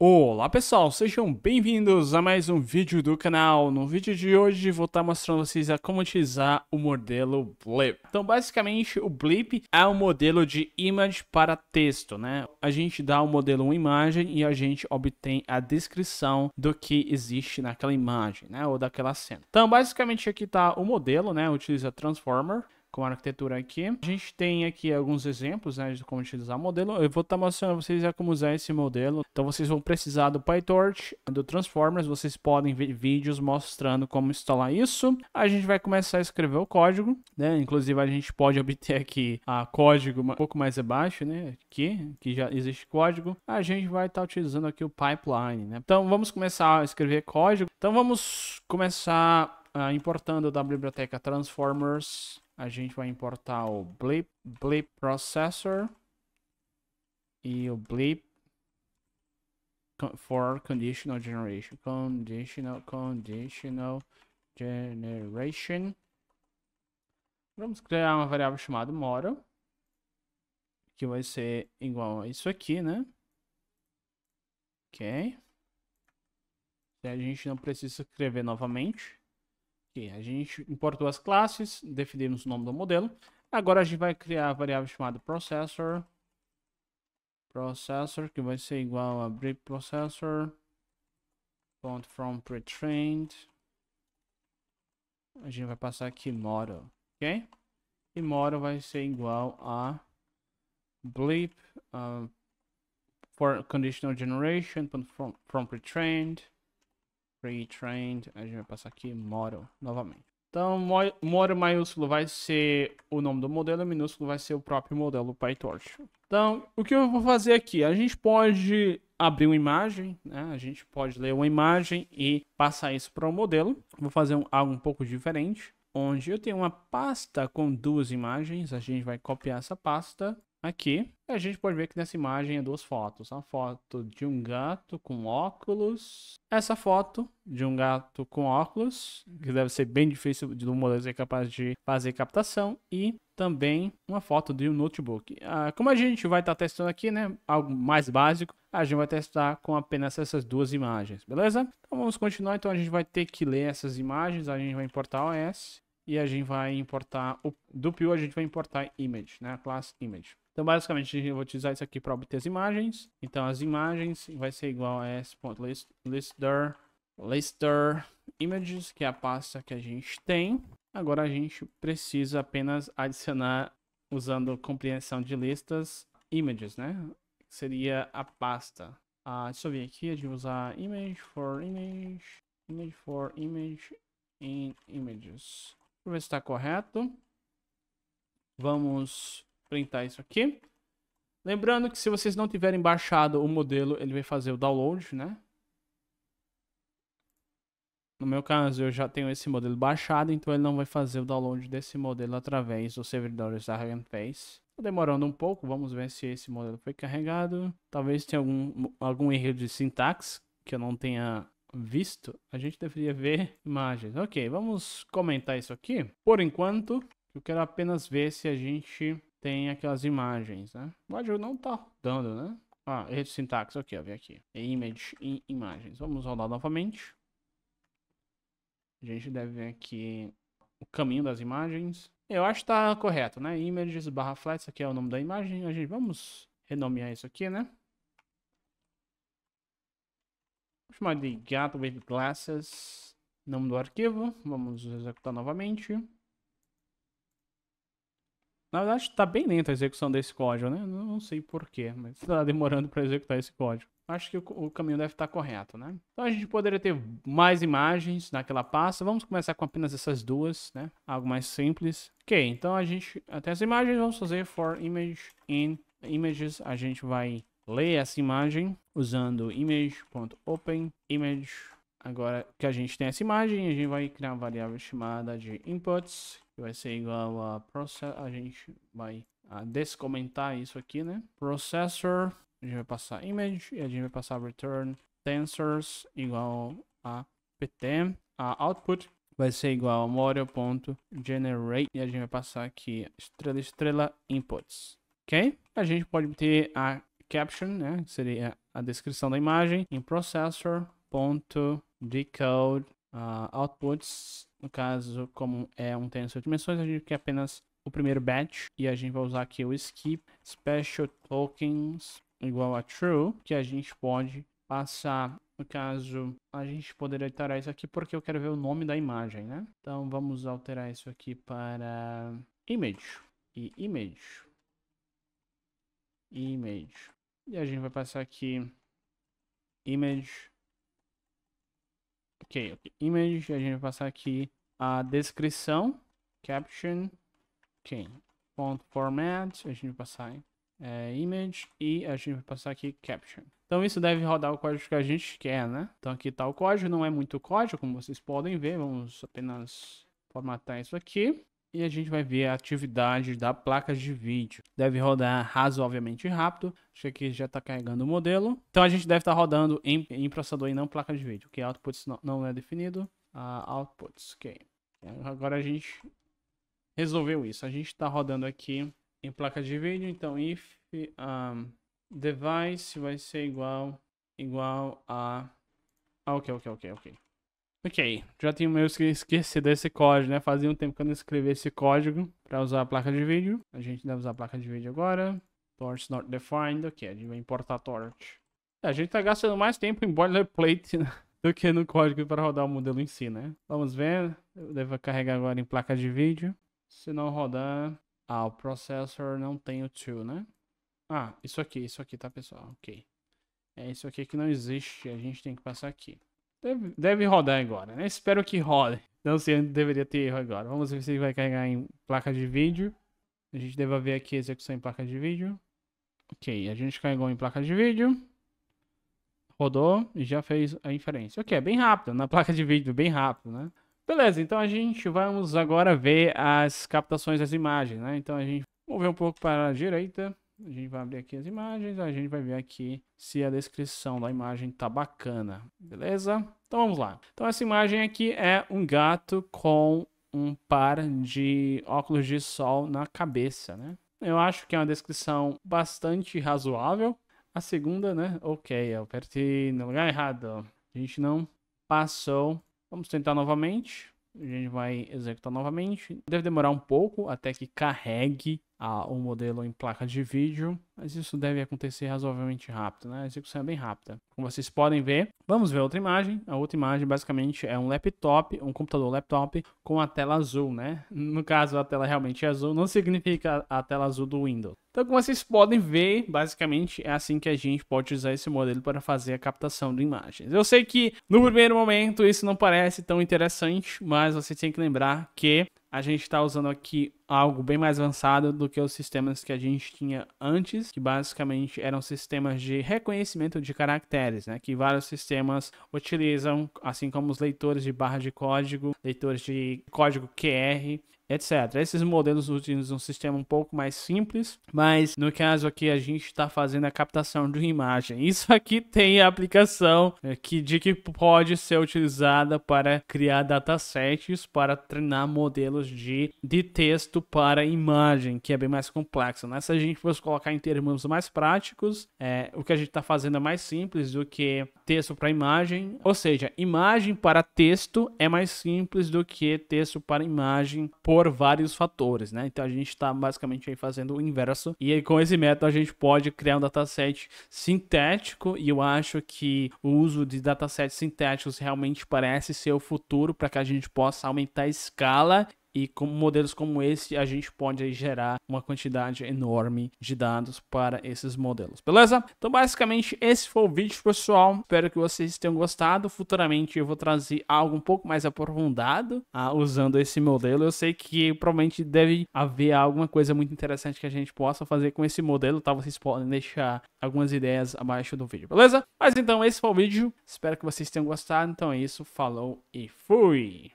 Olá pessoal, sejam bem-vindos a mais um vídeo do canal. No vídeo de hoje vou estar tá mostrando a vocês a como utilizar o modelo Blip. Então basicamente o Blip é um modelo de image para texto, né? A gente dá o um modelo uma imagem e a gente obtém a descrição do que existe naquela imagem, né? Ou daquela cena. Então basicamente aqui está o modelo, né? Utiliza Transformer com a arquitetura aqui. A gente tem aqui alguns exemplos né, de como utilizar o modelo. Eu vou estar tá mostrando a vocês é como usar esse modelo. Então vocês vão precisar do PyTorch, do Transformers. Vocês podem ver vídeos mostrando como instalar isso. A gente vai começar a escrever o código. Né? Inclusive a gente pode obter aqui a ah, código um pouco mais abaixo, né? aqui, que já existe código. A gente vai estar tá utilizando aqui o pipeline. Né? Então vamos começar a escrever código. Então vamos começar a ah, importando da biblioteca Transformers a gente vai importar o blip, blip processor e o blip for conditional generation. Conditional, conditional generation. Vamos criar uma variável chamada model, que vai ser igual a isso aqui, né? Ok. A gente não precisa escrever novamente que a gente importou as classes, definimos o nome do modelo. Agora a gente vai criar a variável chamada processor. Processor, que vai ser igual a abrir processor. from pre-trained. A gente vai passar aqui model, ok? E model vai ser igual a blip uh, ah, for conditional generation from, from pre-trained. Pre-trained. A gente vai passar aqui model novamente. Então, model maiúsculo vai ser o nome do modelo, minúsculo vai ser o próprio modelo PyTorch. Então, o que eu vou fazer aqui? A gente pode abrir uma imagem, né? a gente pode ler uma imagem e passar isso para o modelo. Vou fazer um, algo um pouco diferente, onde eu tenho uma pasta com duas imagens, a gente vai copiar essa pasta Aqui a gente pode ver que nessa imagem é duas fotos. A foto de um gato com óculos. Essa foto de um gato com óculos, que deve ser bem difícil de um modelo ser capaz de fazer captação. E também uma foto de um notebook. Ah, como a gente vai estar tá testando aqui, né, algo mais básico, a gente vai testar com apenas essas duas imagens, beleza? Então vamos continuar. Então a gente vai ter que ler essas imagens, a gente vai importar OS e a gente vai importar o, do Pio a gente vai importar image, né, a classe image. Então, basicamente, eu vou utilizar isso aqui para obter as imagens. Então, as imagens vai ser igual a s.lister lister images, que é a pasta que a gente tem. Agora, a gente precisa apenas adicionar, usando compreensão de listas, images, né? Seria a pasta. Ah, deixa eu ver aqui, de usar image for image, image for image, in images. Deixa eu ver se está correto. Vamos printar isso aqui. Lembrando que se vocês não tiverem baixado o modelo, ele vai fazer o download, né? No meu caso, eu já tenho esse modelo baixado, então ele não vai fazer o download desse modelo através dos servidores da Face. Tá demorando um pouco, vamos ver se esse modelo foi carregado. Talvez tenha algum, algum erro de sintaxe que eu não tenha visto. A gente deveria ver imagens. Ok, vamos comentar isso aqui. Por enquanto, eu quero apenas ver se a gente tem aquelas imagens, né? O Azure não tá rodando, né? Ah, esse sintaxe, ok, ó, vem aqui. Image, im imagens. Vamos rodar novamente. A gente deve ver aqui o caminho das imagens. Eu acho que tá correto, né? Images barra flats, aqui é o nome da imagem. A gente vamos renomear isso aqui, né? Vou chamar de gato with glasses. Nome do arquivo. Vamos executar novamente. Na verdade, está bem lenta a execução desse código, né? Não sei porquê, mas está demorando para executar esse código. Acho que o, caminho deve estar tá correto, né? Então a gente poderia ter mais imagens naquela pasta. Vamos começar com apenas essas duas, né? Algo mais simples. Ok, então a gente, até as imagens, vamos fazer for image in images. A gente vai ler essa imagem usando image.open image Agora que a gente tem essa imagem, a gente vai criar uma variável chamada de inputs, que vai ser igual a process, a gente vai ah, descomentar isso aqui, né? Processor, a gente vai passar image e a gente vai passar return tensors igual a pt. A output vai ser igual a model.generate e a gente vai passar aqui estrela estrela inputs, ok? A gente pode ter a caption, né? Que seria a descrição da imagem em processor ponto decode uh, ah, outputs. No caso, como é um tensor de dimensões, a gente quer apenas o primeiro batch. E a gente vai usar aqui o skip special tokens igual a true, que a gente pode passar. No caso, a gente poderia alterar isso aqui porque eu quero ver o nome da imagem, né? Então, vamos alterar isso aqui para image e image. Image. E a gente vai passar aqui image Ok, okay. image, a gente vai passar aqui a descrição, caption, ok, font format, a gente vai passar é, image e a gente vai passar aqui caption. Então isso deve rodar o código que a gente quer, né? Então aqui está o código, não é muito código, como vocês podem ver, vamos apenas formatar isso aqui e a gente vai ver a atividade da placa de vídeo. Deve rodar razoavelmente rápido. Acho que aqui já está carregando o modelo. Então a gente deve estar tá rodando em, em, processador e não placa de vídeo, que outputs não, não é definido. Uh, outputs, ok. Agora a gente resolveu isso. A gente está rodando aqui em placa de vídeo, então if um, device vai ser igual igual a ah, ok, ok, ok, ok. Ok, já tenho meio que esquecido esse código, né? Fazia um tempo que eu não escrevi esse código para usar a placa de vídeo. A gente deve usar a placa de vídeo agora. Torch not defined. Ok, a gente vai importar torch. É, a gente tá gastando mais tempo em boilerplate né, do que no código para rodar o modelo em si, né? Vamos ver. Eu devo carregar agora em placa de vídeo. Se não rodar... Ah, o processor não tem o to, né? Ah, isso aqui, isso aqui, tá, pessoal? Ok. É isso aqui que não existe. A gente tem que passar aqui. Deve, deve rodar agora, né? Espero que rode. Não sei, deveria ter erro agora. Vamos ver se vai carregar em placa de vídeo. A gente deve ver aqui a execução em placa de vídeo. Ok, a gente carregou em placa de vídeo. Rodou e já fez a inferência. Ok, é bem rápido, na placa de vídeo, bem rápido, né? Beleza, então a gente vamos agora ver as captações das imagens, né? Então a gente mover um pouco para a direita. A gente vai abrir aqui as imagens, a gente vai ver aqui se a descrição da imagem tá bacana, beleza? Então vamos lá. Então essa imagem aqui é um gato com um par de óculos de sol na cabeça, né? Eu acho que é uma descrição bastante razoável. A segunda, né? Ok, eu apertei no lugar errado. A gente não passou. Vamos tentar novamente. A gente vai executar novamente. Deve demorar um pouco até que carregue a, o modelo em placa de vídeo, mas isso deve acontecer razoavelmente rápido, né? A execução é bem rápida. Como vocês podem ver, vamos ver outra imagem. A outra imagem basicamente é um laptop, um computador laptop com a tela azul, né? No caso, a tela realmente é azul, não significa a tela azul do Windows. Então, como vocês podem ver, basicamente é assim que a gente pode usar esse modelo para fazer a captação de imagens. Eu sei que no primeiro momento isso não parece tão interessante, mas você tem que lembrar que a gente está usando aqui algo bem mais avançado do que os sistemas que a gente tinha antes, que basicamente eram sistemas de reconhecimento de caracteres, né? Que vários sistemas utilizam, assim como os leitores de barra de código, leitores de código QR, etc. Esses modelos utilizam um sistema um pouco mais simples, mas no caso aqui a gente está fazendo a captação de uma imagem. Isso aqui tem a aplicação é, que, de que pode ser utilizada para criar datasets, para treinar modelos de, de texto para imagem, que é bem mais complexo. Né? Se a gente fosse colocar em termos mais práticos, é, o que a gente está fazendo é mais simples do que texto para imagem, ou seja, imagem para texto é mais simples do que texto para imagem, por por vários fatores, né? Então a gente está basicamente aí fazendo o inverso. E aí, com esse método a gente pode criar um dataset sintético e eu acho que o uso de datasets sintéticos realmente parece ser o futuro para que a gente possa aumentar a escala e com modelos como esse, a gente pode gerar uma quantidade enorme de dados para esses modelos, beleza? Então, basicamente, esse foi o vídeo, pessoal. Espero que vocês tenham gostado. Futuramente, eu vou trazer algo um pouco mais aprofundado ah, usando esse modelo. Eu sei que provavelmente deve haver alguma coisa muito interessante que a gente possa fazer com esse modelo, tá? Vocês podem deixar algumas ideias abaixo do vídeo, beleza? Mas então, esse foi o vídeo. Espero que vocês tenham gostado. Então é isso. Falou e fui!